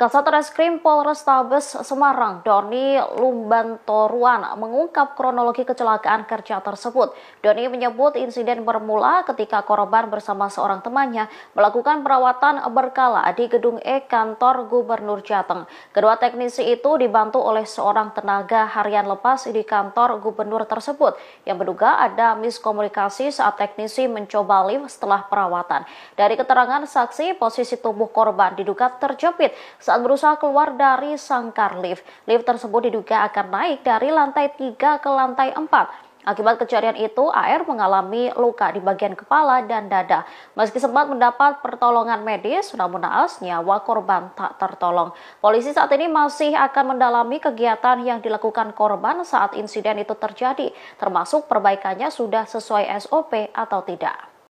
Kasat Reskrim Polrestabes Semarang, Doni Lumbantoruan, mengungkap kronologi kecelakaan kerja tersebut. Doni menyebut insiden bermula ketika korban bersama seorang temannya melakukan perawatan berkala di gedung E kantor Gubernur Jateng. Kedua teknisi itu dibantu oleh seorang tenaga harian lepas di kantor gubernur tersebut yang menduga ada miskomunikasi saat teknisi mencoba lift setelah perawatan. Dari keterangan saksi, posisi tubuh korban diduga terjepit saat berusaha keluar dari sangkar lift. Lift tersebut diduga akan naik dari lantai 3 ke lantai 4. Akibat kejadian itu, AR mengalami luka di bagian kepala dan dada. Meski sempat mendapat pertolongan medis, namun naas nyawa korban tak tertolong. Polisi saat ini masih akan mendalami kegiatan yang dilakukan korban saat insiden itu terjadi, termasuk perbaikannya sudah sesuai SOP atau tidak.